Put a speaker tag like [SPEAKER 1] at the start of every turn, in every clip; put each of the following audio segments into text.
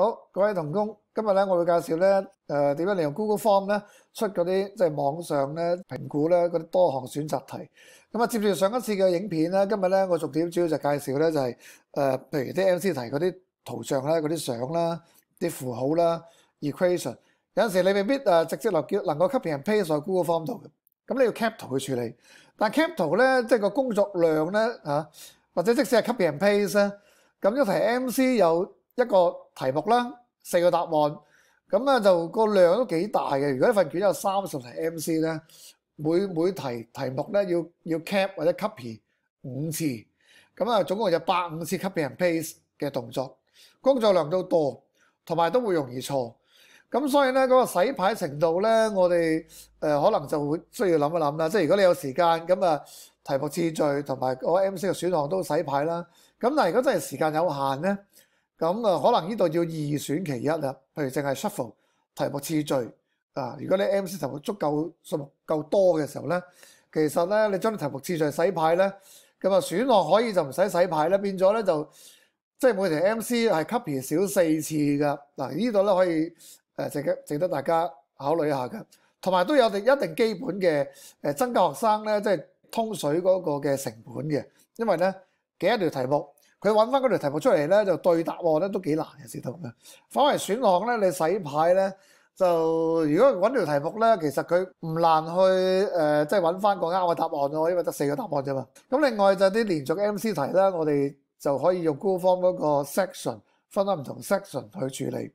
[SPEAKER 1] 好，各位同工，今日咧我會介紹咧，誒點樣利用 Google Form 咧出嗰啲即係網上咧評估咧嗰啲多項選擇題。咁啊，接住上一次嘅影片咧，今日咧我重點主要就介紹咧就係誒，譬如啲 MC 題嗰啲圖像咧、嗰啲相啦、啲符號啦、equation，有阵時你未必诶直接落叫能夠 copy and paste Google Form 度嘅，咁你要 c a p 图去處理。但 c a p 图咧即係個工作量咧嚇，或者即使係 copy and paste 咧，咁一齊 MC 有一個。題目啦，四個答案，咁啊就個量都幾大嘅。如果一份卷有三十題 MC 咧，每每題題目咧要要 cap 或者 copy 五次，咁啊總共就百五次 copy 人 paste 嘅動作，工作量都多，同埋都會容易錯。咁所以咧嗰個洗牌程度咧，我哋誒可能就會需要諗一諗啦。即係如果你有時間，咁啊題目次序同埋個 MC 嘅選項都洗牌啦。咁但係如果真係時間有限咧？咁啊，可能呢度要二選其一啦。譬如淨係 shuffle 題目次序啊，如果你 MC 題目足夠數夠多嘅時候咧，其實咧你將題目次序洗牌咧，咁啊選落可以就唔使洗牌咧，變咗咧就即係每題 MC 係 copy 少四次㗎嗱。呢度咧可以誒，值得值得大家考慮一下嘅。同埋都有一定基本嘅誒，增加學生咧即係通水嗰個嘅成本嘅，因為咧幾條題目。佢揾翻嗰條題目出嚟咧，就對答案咧都幾難嘅，知道嘅。反為選項咧，你洗牌咧，就如果揾條題目咧，其實佢唔難去誒，即係揾翻個啱嘅答案咯，因為得四個答案啫嘛。咁另外就啲連續 MC 題咧，我哋就可以用 Google 嗰個 section 分開唔同 section 去處理。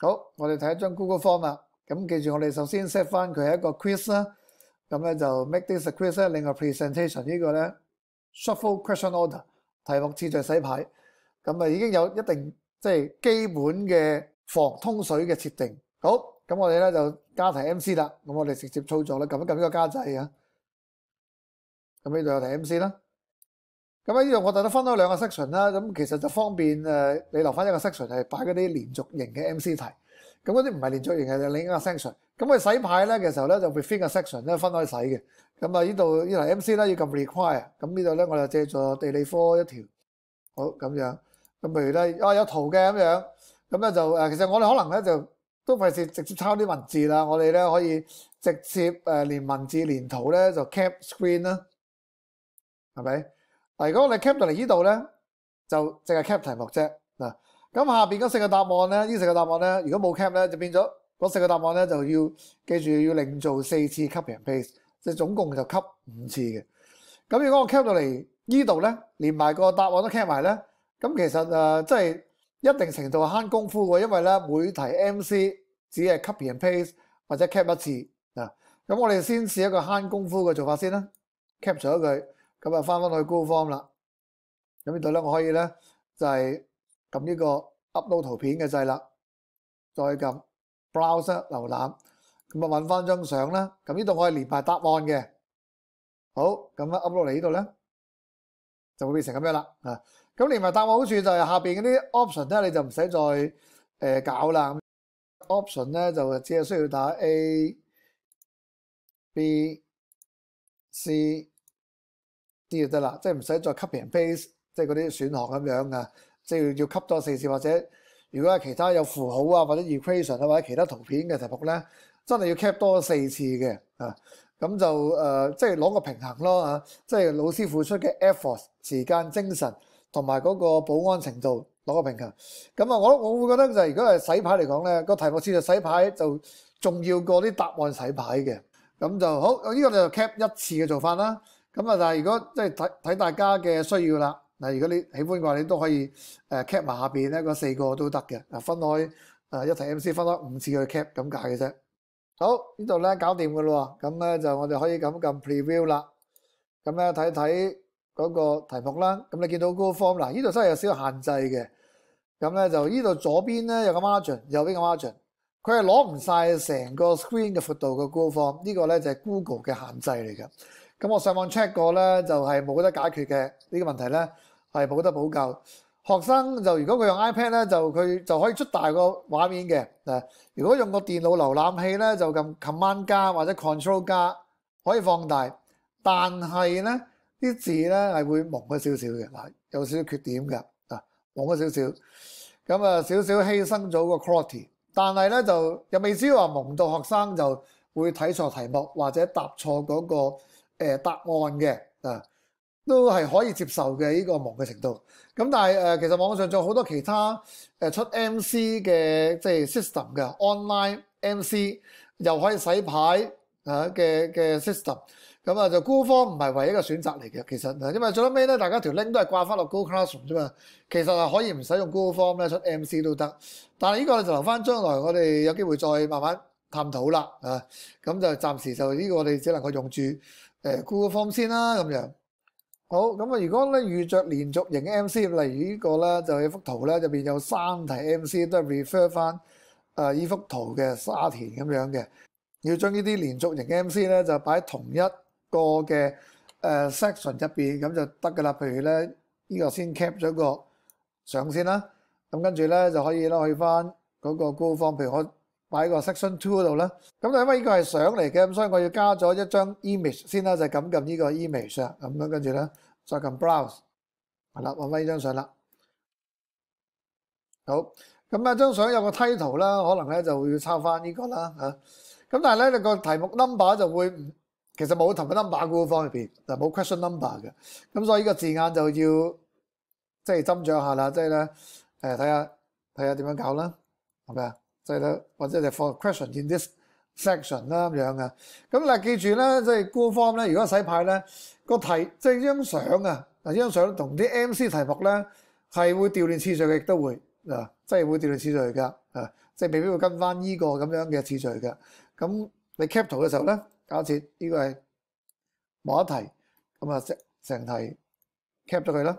[SPEAKER 1] 好，我哋睇一張 Google Form 啦。咁記住我哋首先 set 翻佢係一個 quiz 啦。咁咧就 make this a quiz 啦，另外 presentation 呢個咧 shuffle question order。題目正在洗牌，咁啊已經有一定即係基本嘅防通水嘅設定。好，咁我哋咧就加題 MC 啦。咁我哋直接操作啦，撳一撳呢個加制啊。咁呢度有題 MC 啦。咁喺呢度我特登分開兩個 section 啦。咁其實就方便誒，你留翻一個 section 係擺嗰啲連續型嘅 MC 題。咁嗰啲唔係連續型嘅，就另一個 section。咁佢洗牌咧，其時候咧就被分個 section 咧分開洗嘅。咁啊，呢度呢台 MC 咧要撳 require。咁呢度咧我就借助地理科一條，好咁樣。咁譬如咧，啊有圖嘅咁樣，咁咧就其實我哋可能咧就都費事直接抄啲文字啦。我哋咧可以直接誒連文字連圖咧就 cap screen 啦，係咪？嗱，如果我哋 cap 到嚟呢度咧，就淨係 cap 題目啫嗱。咁下边嗰四个答案咧，呢四个答案咧，如果冇 cap 咧，就变咗嗰四个答案咧就要记住要另做四次 copy and paste，即系总共就吸五次嘅。咁如果我 cap 到嚟呢度咧，连埋个答案都 cap 埋咧，咁其实诶即系一定程度悭功夫嘅，因为咧每题 MC 只系 copy and paste 或者 cap 一次啊。咁我哋先试一个悭功夫嘅做法先啦，cap 咗一句，咁啊翻翻去 Google 高方啦。咁呢度咧我可以咧就系。揿呢个 upload 图片嘅掣啦，再揿 browser 浏览，咁啊搵翻张相啦。咁呢度我系连埋答案嘅，好，咁啊 upload 嚟呢度咧，就会变成咁样啦。啊，咁连埋答案好处就系下边嗰啲 option 咧，你就唔使再诶搞啦。option 咧就只系需要打 A、B、C D 就得啦，即系唔使再 copy paste，即系嗰啲选项咁样啊。即係要吸多四次，或者如果係其他有符號啊，或者 equation 啊，或者其他圖片嘅題目咧，真係要 cap 多四次嘅啊！咁就誒，即係攞個平衡咯啊！即係老師付出嘅 effort、時間、精神同埋嗰個保安程度攞個平衡。咁啊，我我會覺得就係如果係洗牌嚟講咧，個題目先就洗牌就重要過啲答案洗牌嘅。咁就好，依個就 cap 一次嘅做法啦。咁啊，但係如果即係睇睇大家嘅需要啦。嗱，如果你喜歡嘅話，你都可以誒 cap 埋下邊咧嗰四個都得嘅。嗱，分開誒一題 MC 分開五次去 cap 咁解嘅啫。好，呢度咧搞掂嘅咯喎，咁咧就我哋可以撳 preview 啦。咁咧睇睇嗰個題目啦。咁你見到 Google Form 嗱，呢度真係有少少限制嘅。咁咧就呢度左邊咧有個 margin，右邊個 margin，佢係攞唔晒成個 screen 嘅闊度嘅 Google Form。呢個咧就係 Google 嘅限制嚟嘅。咁我上網 check 過咧，就係冇得解決嘅呢個問題咧，係冇得補救。學生就如果佢用 iPad 咧，就佢就可以出大個畫面嘅如果用個電腦瀏覽器咧，就咁 command 加或者 control 加可以放大，但係咧啲字咧係會蒙咗少少嘅嗱，有少少缺點嘅啊蒙咗少少。咁啊少少犧牲咗個 quality，但係咧就又未知話蒙到學生就會睇錯題目或者答錯嗰個。誒答案嘅啊，都係可以接受嘅呢個忙嘅程度。咁但係誒，其實網上仲有好多其他誒出 M C 嘅即係 system 嘅 online M C 又可以洗牌啊嘅嘅 system。咁啊就 Google 方唔係唯一嘅選擇嚟嘅。其實因為最尾咧，大家條 link 都係掛翻落 Google Classroom 啫嘛。其實係可以唔使用 Google Form 咧出 M C 都得，但係呢個就留翻將來我哋有機會再慢慢探討啦。啊，咁就暫時就呢個我哋只能夠用住。誒高個方先啦，咁樣好咁啊！如果咧遇着連續型 MC，例如呢個咧，就有幅圖咧，入邊有三題 MC 都係 refer 翻誒呢幅圖嘅沙田咁樣嘅。要將呢啲連續型 MC 咧，就擺同一個嘅誒 section 入邊咁就得噶啦。譬如咧，呢個先 cap 咗個上先啦，咁跟住咧就可以攞去翻嗰個高方。譬如我。喺個 section two 嗰度啦。咁就因為呢個係相嚟嘅，咁所以我要加咗一張 image 先啦，就撳撳呢個 image，咁樣跟住咧再撳 browse，係啦，揾翻呢張相啦。好，咁啊張相有個 title 啦，可能咧就會抄翻呢個啦啊。咁但係咧，你個題目 number 就會其實冇題目 number 嘅個方入邊，嗱冇 question number 嘅，咁所以呢個字眼就要即係斟酌下啦，即係咧睇下睇下點樣搞啦，係咪啊？即係或者就 for question in this section 啦咁樣啊，咁嗱記住咧，即係官方咧，如果洗牌咧，個題即係張相啊，嗱張相同啲 MC 題目咧係會調亂次序嘅，亦都會啊，即係會調亂次序㗎，啊，即係未必會跟翻呢個咁樣嘅次序嘅。咁你 c a p t 嘅時候咧，假設呢個係某一題咁啊，成成題 c a p t 佢啦。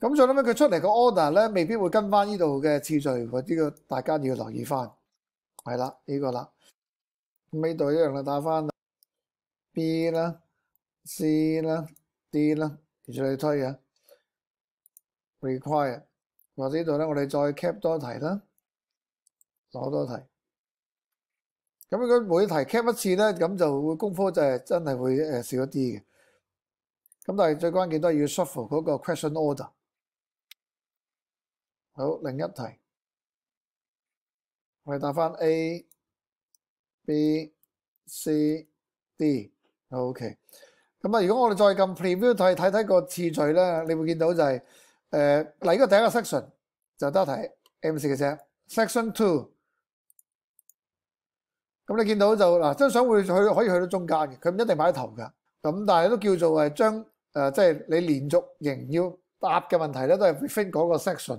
[SPEAKER 1] 咁再諗咧，佢出嚟個 order 咧，未必會跟翻呢度嘅次序，啲个大家要留意翻。係啦，呢個啦。咁呢度一樣啦，打翻 B 啦、C 啦、D 啦，你推啊 require。或者呢度咧，我哋再 cap 多題啦，攞多題。咁如果每題 cap 一次咧，咁就會功夫就係真係會少少啲嘅。咁但係最關鍵都系要 shuffle 嗰個 question order。好，另一題，我哋答翻 A、B、C、D，OK。咁啊，如果我哋再咁 Preview，睇睇個次序咧，你會見到就係誒，嗱，依個第一個 section 就得睇 M 四嘅啫。Section two，咁你見到就嗱，真想会去可以去到中間嘅，佢唔一定擺頭噶。咁但係都叫做系將诶，即係你連續仍要答嘅問題咧，都係 fit 嗰個 section。